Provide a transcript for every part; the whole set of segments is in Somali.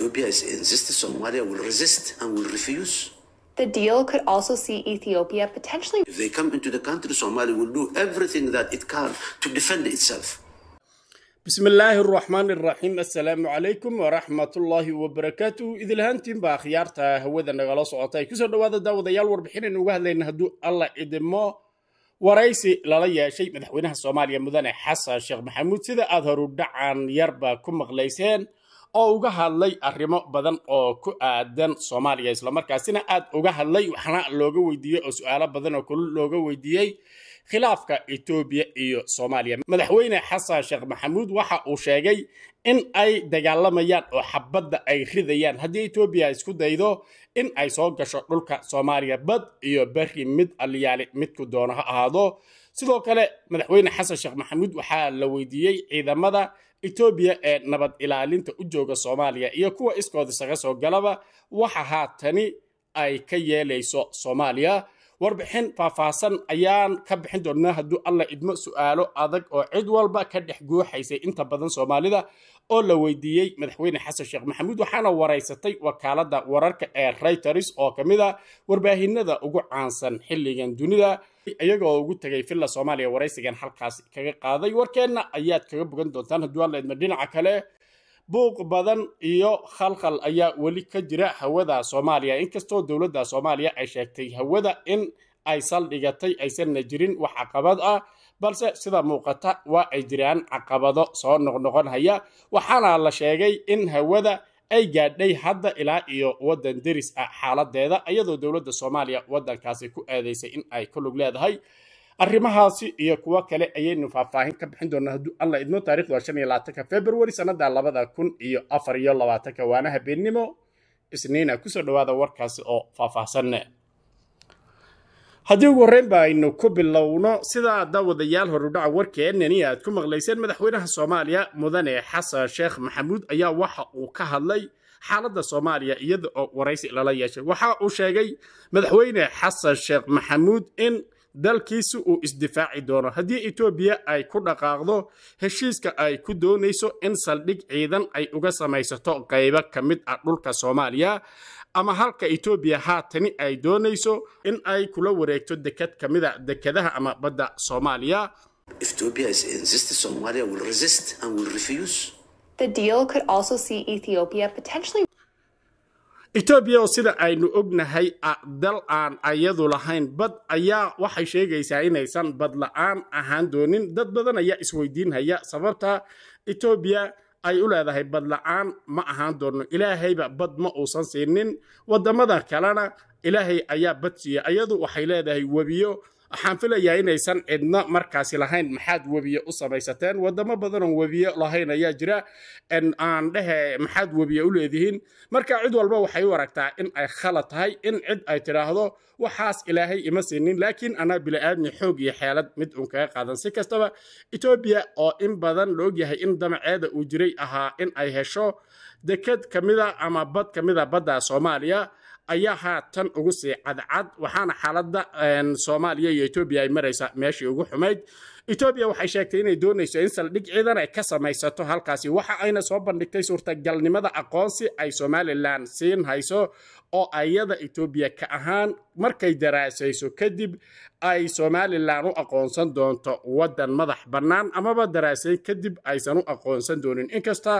Ethiopia insists Somalia will resist and will refuse. The deal could also see Ethiopia potentially. If they come into the country, Somalia will do everything that it can to defend itself. بسم الله الرحمن الرحيم السلام عليكم ورحمة الله وبركاته إذا الهانتين بأخيارتا هوذا نغلا سعطاي كسر دواذا داوذا يالور بحين إنو لين هدو الله إدمو waraysi lala yeeshay madaxweynaha soomaaliya mudane xasan sheekh maxamuud sida aad horu dhacan yarba ku maqlayseen oo uga hadlay arrimo badan oo ku aadan soomaaliya islamarkaasina aad uga hadlay waxna looga weydiiyey oo su-aalo badan oo kulul looga weydiiyey khilaafka etoobiya iyo soomaaliya madaxweyne xasan sheekh maxamuud waxa uu sheegay in ay dagaalamayaan oo xabadda ay ridayaan haddii etoobiya isku daydo in ay soo gasho dhulka soomaaliya bad iyo beri mid aliyaali midku doono ha ahaado sidoo kale madaxweyne xasan sheekh maxamuud waxaa la weydiiyey ciidamada etoobiya ee nabad ilaalinta u jooga soomaaliya iyo kuwa iskood isaga soo galaba waxa haatani ay ka yeelayso soomaaliya warbixin faahfaahsan ayaan ka bixin doonnaa hadduu alla idmo su'aalo adag oo cid walba ka dhex guuxaysay inta badan soomaalida oo la weydiiyey madaxweyne xasan sheekh maxamuud waxaana waraysatay wakaaladda wararka ee rayters oo ka mid a ah warbaahinada ugu caansan xilligan dunida iyagoo ugu tegay filla soomaaliya waraysigan halkaas kaga qaaday warkeenna ayaad kaga bogan doontaan hadduu alla idmo dhinaca kale buuq badan iyo khalkhal ayaa weli ka jira hawada soomaaliya inkastoo dowladda soomaaliya ay sheegtay hawada in ay saldhigatay aysanna jirin wax caqabad ah balse sida muuqata waa ay jiraan caqabado soo noqnoqon haya waxaana la sheegay in hawada ay gaadhay hadda ilaa iyo waddan deris ah xaaladeeda iyadoo dowladda soomaaliya waddankaasi ku aadaysay in ay ku lug leedahay arrimahaasi iyo kuwo kale ayaynu faahfaahin ka bixin doonaa hadduu alla idmo taarikhdu shan iyo labaatanka februari sannada labada kun iyo afar iyo labaatanka waana habeennimo isniina kusoo dhowaada warkaasi oo faahfaahsanne haddii ugu horreyn ba aynu ku bilowno sidaa daawadayaal horudhaca warkeennani aad ku maqlayseen madaxweynaha soomaaliya mudane xasan sheekh maxamuud ayaa waxa uu ka hadlay xaaladda soomaaliya iyada oo waraysi lala yeeshay waxa uu sheegay madaxweyne xasan sheekh maxamuud in dalkiisu uu isdifaaci doono haddii etoobiya ay ku dhaqaaqdo heshiiska ay ku doonayso in saldhig ciidan ay uga samaysato qaybo ka mid ah dhulka soomaaliya ama halka etoobiya haatani ay doonayso in ay kula wareegto dekad ka mid a ah dekadaha ama badda soomaaliya etoobiya oo sida aynu ognahay ah dal aan ayadu lahayn bad ayaa waxay sheegaysaa inaysan bad la'aan ahaan doonin dad badan ayaa isweydiinhaya sababta etoobiya ay u leedahay badla'aan ma ahaan doonno ilaahayba bad ma uusan siinin waddammada kalena ilaahay ayaa bad siiya ayadu waxay leedahay webiyo waxaan filayaa inaysan cidna markaasi lahayn maxaad webiye u samaysateen wadamo badanoon webiye lahayn ayaa jira aan dhehe maxaad webiye u leedihiin marka cid walba waxay u aragtaa in ay khalad tahay in cid ay tidhaahdo waxaas ilaahay ima siinin laakiin anaa bili'aadmi xoog iyo xeelad mid uun kaga qaadan si kastaba etoobiya oo in badan la ogyahay in damaceeda uu jiray ahaa in ay hesho deked ka mida ama bad ka mida badda soomaaliya ayaa haatan ugu sii cadcad waxaana xaaladda soomaaliya iyo etoobiya ay maraysa meeshii ugu xumayd etoobiya waxay sheegtay inay doonayso in saldhig ciidan ay ka samaysato halkaasi waxa ayna soo bandhigtay suurtagalnimada aqoonsi ay somalilan siin hayso oo ayada etoobiya ka ahaan markay daraasayso kadib ay somalilan u aqoonsan doonto waddan madax bannaan amaba daraasayn kadib aysan u aqoonsan doonin inkasta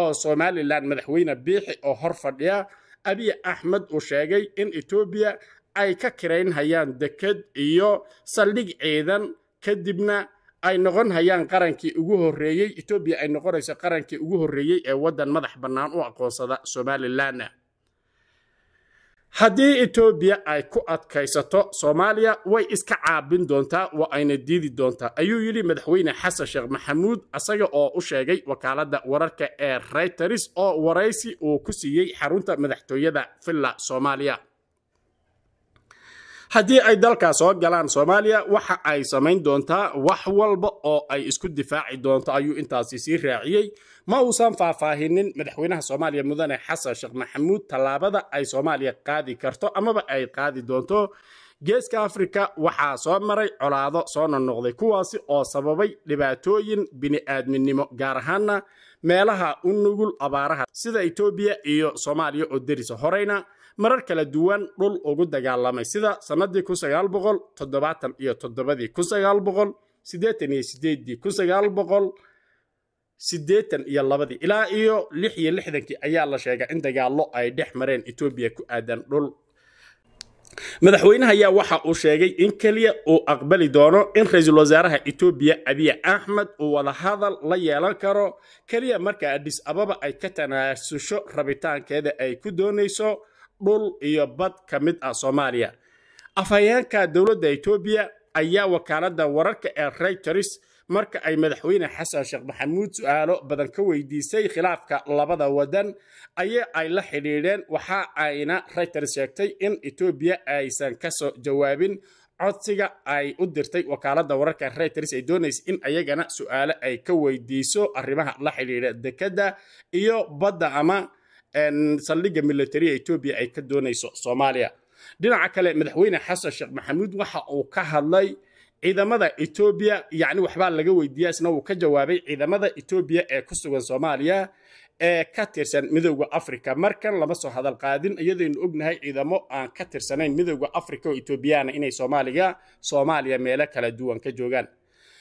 oo somalilan madaxweyne biixi oo hor fadhiya abiy axmed uu sheegay in etoobiya ay ka kiraynhayaan deked iyo saldhig ciidan kadibna ay noqonhayaan qarankii ugu horreeyey etoobiya ay noqonayso qarankii ugu horreeyey ee waddan madax bannaan u aqoonsada somalilanna haddii etoobiya ay ku adkaysato soomaaliya way iska caabin doontaa waa ayna diidi doontaa ayuu yidhi madaxweyne xasan sheekh maxamuud asaga oo u sheegay wakaaladda wararka ee rayters oo waraysi uu ku siiyey xarunta madaxtooyada villa soomaaliya haddii ay dalkaa soo galaan soomaaliya waxa ay samayn doontaa wax walba oo ay isku difaaci doonto ayuu intaasi sii raaciyey ma uusan faahfaahinin madaxweynaha soomaaliya mudane xasan sheekh maxamuud tallaabada ay soomaaliya qaadi karto amaba ay qaadi doonto geeska afrika waxaa soo maray colaado soo nonoqday kuwaasi oo sababay dhibaatooyin bini'aadminimo gaar ahaanna meelaha u nugul abaaraha sida etoobiya iyo soomaaliya oo derisa horeyna marar kala duwan dhul ugu dagaalamay sida sannadii kunsagaalboqoltoddobaatan iyo toddobadii kunsagaalboqol siddeetan iyo siddeeddii kunsagaalboqol siddeetan iyo labadii ilaa iyo lix iyo lixdankii ayaa la sheegay in dagaallo ay dhex mareen etoobiya ku aadan dhul madaxweynaha ayaa waxa uu sheegay in keliya uu aqbali doono in ra-iisul wasaaraha etoobiya abiya axmed uu wadahadal la yeelan karo keliya marka adis ababa ay ka tanaasusho rabitaankeeda ay ku doonayso dhul iyo bad ka mid ah soomaaliya afhayeenka dowladda etoobiya ayaa wakaaladda wararka ee raytors marka ay madaxweyne xasan sheekh maxamuud su'aalo badan ka weydiisay khilaafka labada waddan aye ay la xidhiidheen waxa ayna reuters sheegtay in etoobiya aysan ka soo jawaabin codsiga ay u dirtay wakaaladda wararka reuters ay doonaysa in ayagana su ay ka weydiiso arrimaha la xidhiidha dekedda iyo badda ama saldhigga militariya etoobiya ay ka doonayso soomaaliya dhinaca kale madaxweyne xasan sheekh maxamuud waxa uu ka hadlay ciidamada etoobiya yacni waxbaa laga weydiiyaa isna wuu ka jawaabay ciidamada etoobiya ee ku sugan soomaaliya ee ka tirsan midowda afrika markan lama soo hadal qaadin iyadaynu ognahay ciidamo aan ka tirsanayn midowda afrika oo etoobiyaana inay soomaaliga soomaaliya meelo kala duwan ka joogaan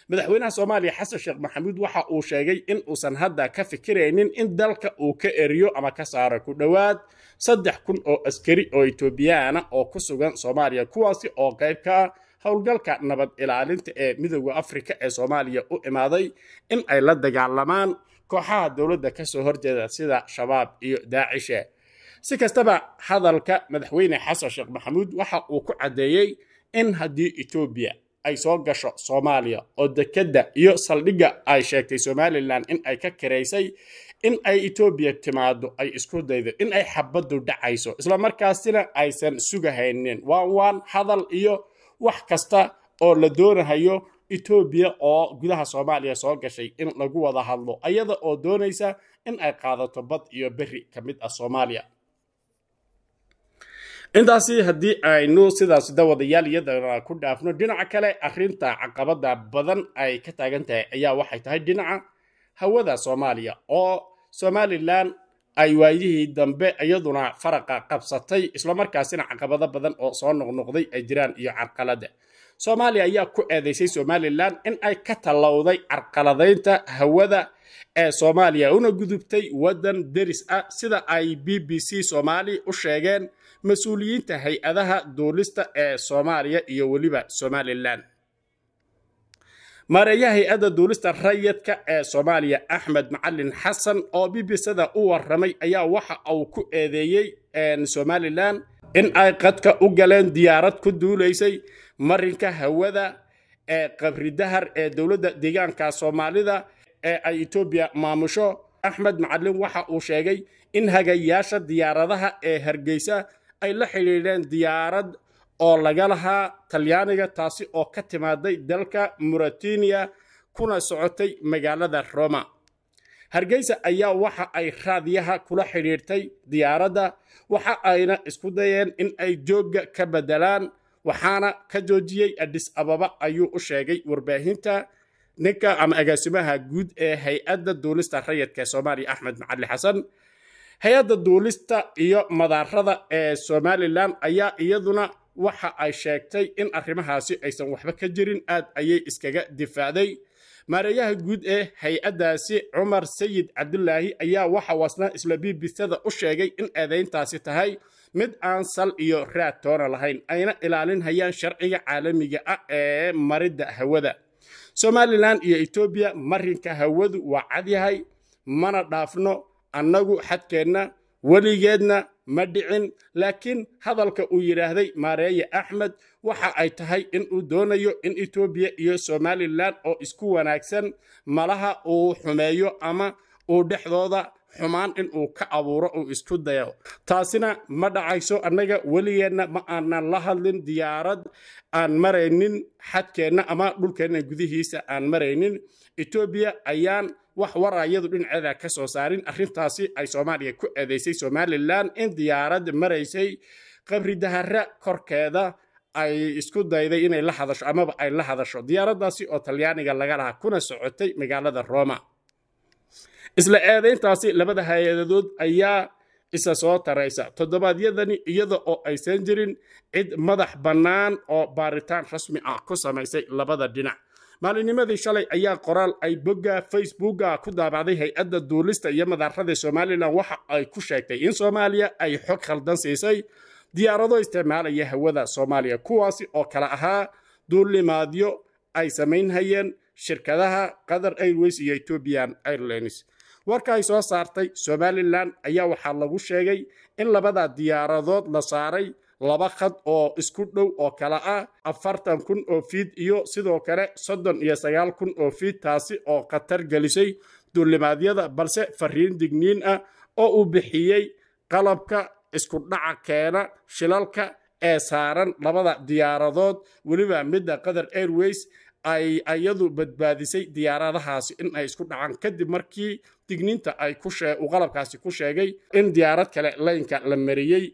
madaxweynaha soomaaliya xasan sheekh maxamuud waxa uu sheegay in uusan hadda ka fikiraynin in dalka uu ka eriyo ama ka saaro ku dhowaad saddex kun oo askari oo etobiyaana oo ku sugan soomaaliya kuwaasi oo qayb ka ah howlgalka nabad ilaalinta ee midowda afrika ee soomaaliya u imaaday in ay la dagaalamaan kooxaha dowladda ka soo horjeeda sida shabaab iyo daacishe si kastaba hadalka madaxweyne xasan sheekh maxamuud waxa uu ku caddeeyey in haddii etoobiya ay soo gasho soomaaliya oo dekedda iyo saldhigga ay sheegtay somalilan in ay ka kiraysay in ay etoobiya timaado ay isku daydo in ay xabaddu dhacayso isla markaasina aysan sugahaynin waan waan hadal iyo wax kasta oo la doonahayo etoobiya oo gudaha soomaaliya soo gashay in lagu wada hadlo iyada oo doonaysa in ay qaadato bad iyo beri ka mid ah soomaaliya intaasi haddii aynu sidaas dawadayaal iyadana ku dhaafno dhinaca kale arinta caqabada badan ay ka taagan tahay ayaa waxay tahay dhinaca hawada soomaaliya oo somalilan ay waayihii dambe iyaduna faraqa qabsatay islamarkaasina caqabado badan oo soo noqnoqday ay jiraan iyo carqalada soomaaliya ayaa ku eedaysay somalilan in ay ka tallowday carqaladaynta hawada ee soomaaliya una gudubtay waddan deris ah sida ay b b c soomaali u sheegeen mas-uuliyiinta hay-adaha duulista ee soomaaliya iyo weliba somalilan maareeyaha hay-adda duulista rayadka ee soomaaliya axmed macalin xasan oo b b sada u warramay ayaa waxa uu ku eedeeyey somalilan in ay qadka u galeen diyaarad ku duulaysay marinka hawada ee qabridahar ee dowladda deegaanka soomaalida ee ay etoobiya maamusho axmed macalin waxa uu sheegay in hagayaasha diyaaradaha ee hargeysa ay la xidhiidheen diyaarad oo laga lahaa talyaaniga taasi oo ka timaaday dalka muratiniya kuna socotay magaalada roma hargeysa ayaa waxa ay raadiyaha kula xidhiirtay diyaaradda waxa ayna isku dayeen in ay joogga ka beddelaan waxaana ka joojiyey adis ababa ayuu u sheegay warbaahinta ninka ama agaasimaha guud ee hay-adda duulista rayidka ee soomaaliya axmed macali xasan hay-adda duulista iyo madaarada ee somalilan ayaa iyaduna waxa ay sheegtay in arrimahaasi aysan waxba ka jirin aad ayay iskaga difaacday maareeyaha guud ee hay-addaasi cumar sayid cabdulaahi ayaa waxa wasnaan isla biibisada u sheegay in eedayntaasi tahay mid aan sal iyo raad toona lahayn ayna ilaalin hayaan sharciga caalamiga ah ee maridda hawada somalilan iyo etoobiya marinka hawadu waa cad yahay mana dhaafno annagu xadkeenna weligeedna ma dhicin laakiin hadalka uu yidhaahday maareeye axmed waxa ay tahay in uu doonayo in etoobiya iyo somalilan oo isku wanaagsan malaha uu xumeeyo ama uu dhexdooda xumaan in uu ka abuuro uu isku dayo taasina ma dhacayso annaga weligeenna ma aanan la hadlin diyaarad aan maraynin xadkeenna ama dhulkeenna gudihiisa aan maraynin etoobiya ayaan wax warayadu dhinaceeda ka soo saarin arrintaasi ay soomaaliya ku eedeysay somalilan in diyaarad maraysay qabri dahara korkeeda ay isku dayday inay la hadasho amaba ay la hadasho diyaaradaasi oo talyaaniga laga lahaa kuna socotay magaalada roma isla eedayntaasi labada hay-adadood ayaa isa soo taraysa toddobaadyadani iyada oo aysan jirin cid madax bannaan oo baaritaan rasmi ah ku samaysay labada dhinac maalinimadii shalay ayaa qoraal ay bogga facebooka ku daabacday hay-adda duulista iyo madaarada somalilan waxa ay ku sheegtay in soomaaliya ay xog khaldan siisay diyaarado isticmaalaya hawada soomaaliya kuwaasi oo kale ahaa duulimaadyo ay samaynhayeen shirkadaha qatar airways iyo etobian airlines warka ay soo saartay somalilan ayaa waxaa lagu sheegay in labada diyaaradood la saaray laba khad oo isku dhow oo kala ah afartan kun oo fiid iyo sidoo kale soddon iyo sagaal kun oo fiid taasi oo khatar gelisay duulimaadyada balse fariin digniin ah oo uu bixiyey qalabka iskudhaca keena shilalka ee saaran labada diyaaradood weliba midda qatar airways ay iyadu badbaadisay diyaaradahaasi in ay isku dhacaan kadib markii digniinta ay uu qalabkaasi ku sheegay in diyaarad kale laynka la mariyey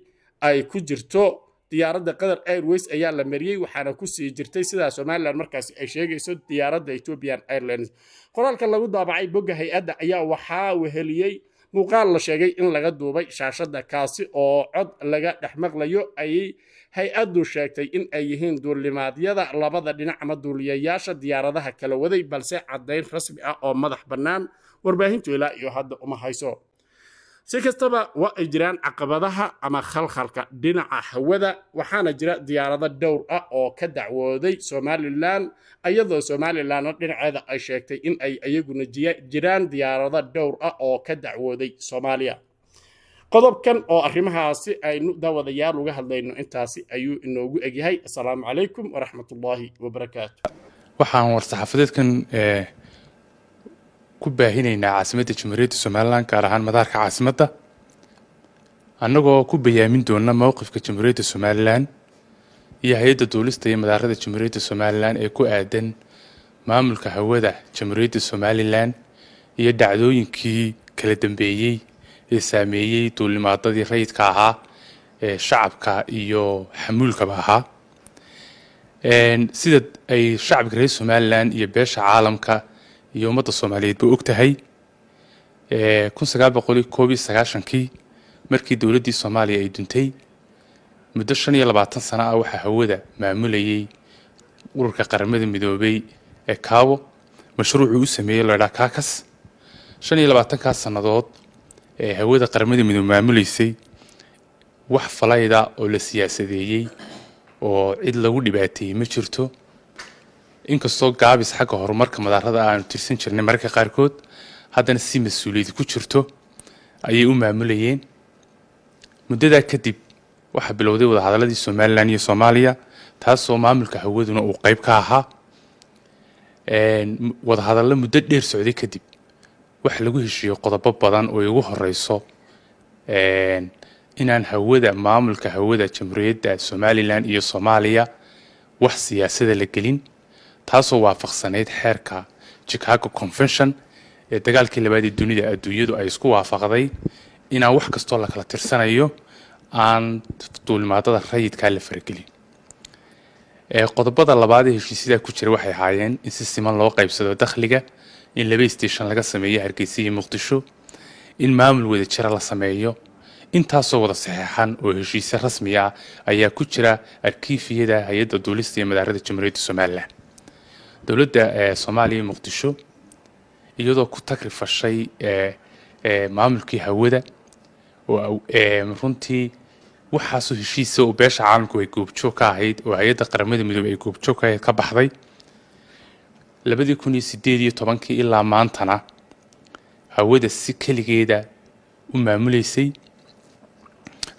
ay ku jirto diyaaradda qatar airways ayaa la mariyey waxaana kusii jirtay sidaa somalilan markaasi ay sheegayso diyaaradda ethiopian airlines qoraalka lagu daabacay bogga hay-adda ayaa waxaa weheliyey muuqaal la sheegay in laga duubay shaashadda kaasi oo cod laga dhex maqlayo ay hay-addu sheegtay in ay yihiin duulimaadyada labada dhinac ama duuliyayaasha diyaaradaha kala waday balse caddayn rasmi ah oo madax bannaan warbaahintu ilaa iyo hadda uma hayso si kastaba waa ay jiraan caqabadaha ama khalkhalka dhinaca hawada waxaana jira diyaarado dhowr ah oo ka dacwooday somalilan iyadoo somalilanna dhinaceeda ay sheegtay in ay iyaguna jiraan diyaarado dhowr ah oo ka dacwooday soomaaliya qodobkan oo arrimahaasi aynu daawadayaal uga hadlayno intaasi ayuu inoogu egyahay asalaamu calaykum waraxmatullaahi wabarakaatu waxaan war saxaafadeedkan eh, ku baahinaynaa caasimadda jamhuuriyadda somalilan gaar ahaan madaarka caasimadda annagoo ku bayaamin doona mowqifka jamhuuriyadda somalilan iyo hay-adda duulista iyo madaarada jamhuuriyadda somalilan ee ku aadan maamulka hawada jamhuuriyadda somalilan iyo dhacdooyinkii kala dambeeyey ee saameeyey duulimaadadii rayidka ahaa ee shacabka iyo xamuulkaba ahaa sida ay shacabka reer somalilan iyo beesha caalamka iyo ummadda soomaaliyeed ba og tahay kii markii dowladdii soomaaliya ay duntay muddo shan iyo labaatan sano ah waxaa hawada maamulayay ururka qaramada midoobay ee kaawo mashruucuu u sameeyey laydhaa kaakas shan iyo labaatankaa sannadood ee hawada qaramada midoobe maamulaysay wax falayda oo la siyaasadeeyey oo cid lagu dhibaateeyey ma jirto inkastoo gaabis xagga horumarka madaarada aanu tirsan jirnay mararka qaarkood haddana si mas-uuliyad ku jirto ayay u maamulayeen muddadaa kadib waxaa bilowday wadahadaladii somalilan iyo soomaaliya taasoo maamulka hawaduna uu qeyb ka ahaa wadahadallo muddo dheer socday kadib waxa lagu heshiiyey qodobo badan oo igu horeyso inaan hawada maamulka hawada jamhuuriyadda somalilan iyo soomaaliya wax siyaasada la gelin taasoo waafaqsanayd xeerka chicago convention ee dagaalkii labaad ee dunida adduunyadu ay isku waafaqday inaan wax kastoo la kala tirsanayo aan duulimaadada rayidkaa la faragelin qodobada labaad ee heshiisyadaa ku jira waxay ahaayeen in si siman loo qaybsado dakhliga in laba station laga sameeyo hargeysa iyo muqdisho in maamul wada jira la sameeyo intaasoo wada saxeexan oo heshiisyo rasmi ah ayaa ku jira arkiifiyada hay-adda duulista iyo madaarada jamhuuriyadda somalilan dowladda eh, soomaaliya iyo muqdisho iyadoo ku tagrifashay eh, eh, maamulkii hawada oo runtii waxaasu heshiisa oo beesha caalamku ay goobjoog ka ahayd oo hay-adda qaramada midoobey ay goobjoog ka ahayd ka baxday labadii kun iyo sideed iyo tobankii ilaa maantana hawada si keligeeda u maamuleysay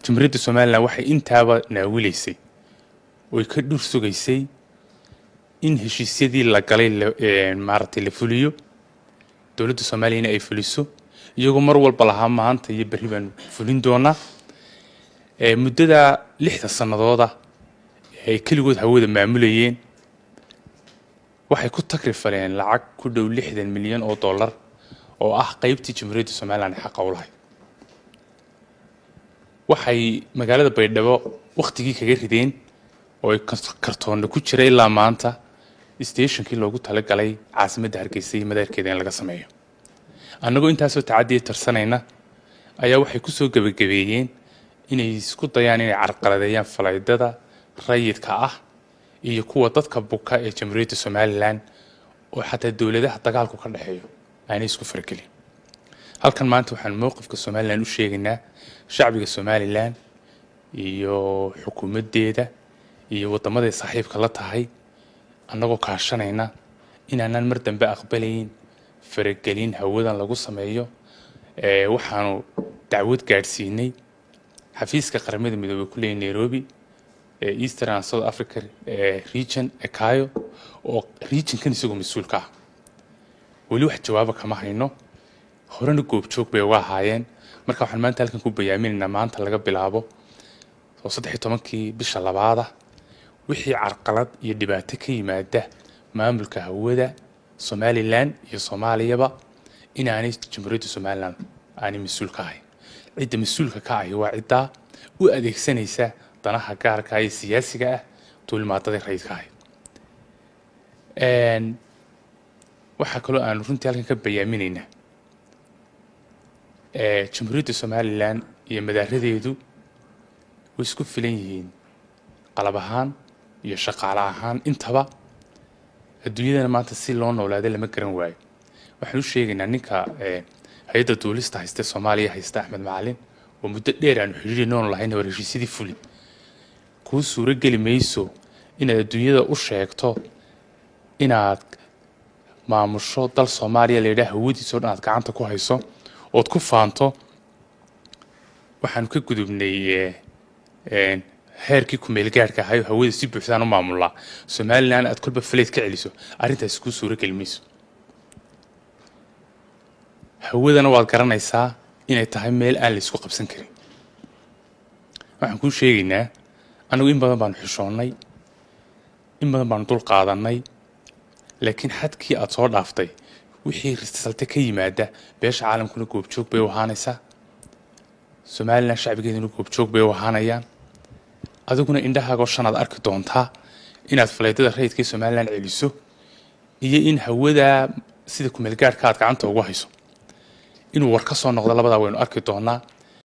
jumhuuriyadda somalilan waxay intaaba naawilaysay oy ka dhur sugaysay in heshiisyadii la galay maaragtay la fuliyo dowladda soomaaliyana ay fuliso iyagoo mar walba lahaa maanta iyo berri baan fulin doonaa muddadaa lixda sannadooda ay keligood hawada maamulayeen waxay ku takrifaleen lacag ku dhow lixdan milyan oo dollar oo ah qaybtii jamhuuriyadda somalilan ay xaqa u lahay waxay magaalada baydhabo wakhtigii kaga rideen oo ay kartoonna ku jira ilaa maanta stationkii loogu talagalay caasimada hargeysa iyo madaarkeeda in laga sameeyo annagoo intaasoo tacadiya tarsanayna ayaa waxay kusoo gebagabeeyeen inay isku dayaan inay carqaladeeyaan falaydada rayidka ah iyo kuwa dadka buka ee jamhuuriyadda somalilan oo xataa dowladaha dagaalku ka dhexeeyo aanay isku faragelin halkan maanta waxaan mowqifka somalilan u sheegaynaa shacbiga somalilan iyo xukuumaddeeda iyo wadammaday saaxiibka la tahay annagoo kaashanayna inaanaan mar dambe aqbalayn faragelin hawadan lagu sameeyo waxaanu dacwad gaadhsiinay xafiiska qaramada midoobey kuleey nairobi ee eastern and south africa region ekayo oo regionkan isagoo mas-uulka ah weli wax jawaaba kama hayno horena goobjoog bay uga ahaayeen marka waxaan maanta halkan ku bayaaminaynaa maanta laga bilaabo oo saddex iyo tobankii bisha labaada ah wixii carqalad iyo dhibaato ka yimaada maamulka hawada somalilan iyo soomaaliyaba inaanay jamhuuriyadda somalilan aanay mas-uul ka ahayn cidda mas-uulka ka ahi waa ciddaa u adeegsanaysa danaha gaarka ah ee siyaasiga ah duulimaadada rayidka ahi waxaa kaloo aanu runtii halkan ka bayaaminaynaa jamhuuriyadda somalilan iyo madaaradeedu way isku filan yihiin qalab ahaan iyo shaqaale ahaan intaba adduunyadana maanta si loo noolaaday lama garan waayo waxaan u sheegaynaa ninka eh, hay-adda duulista haysta soomaaliya haysta axmed macalin oo muddo dheer aanu xidhiiri lahayn war heshiisyadii fuli kuu suurageli mayso inaad adduunyada u sheegto inaad maamusho dal soomaaliya layidhaha hawadiisoo dhan aad gacanta ku hayso ood ku faanto waxaanu ka gudubnay eh, eh, heerkii kumeelgaarhka ahay hawada si buuxdaan u maamulnaa somalilan aad kolba faleyd ka celiso arrintaasi kuu suurageli mayso hawadana waad garanaysaa inay tahay meel aan laysku qabsan karin waxaan kuu sheegaynaa anigu in badan baanu xishoonnay in badan baanu dul qaadannay laakiin xadkii aad soo dhaaftay wixii risalte ka yimaada beesha caalamkuna goobjoog bay u ahaanaysaa somalilan shacbigeeduna goobjoog bay u ahaanayaan adiguna indhahaago shanaad arki doontaa inaad faleedada rayidka somalilan celiso iyo in hawadaa sida kumeelgaadhka aad gacanta ugu hayso inuu war ka soo noqdo labadaa waynu arki doonaa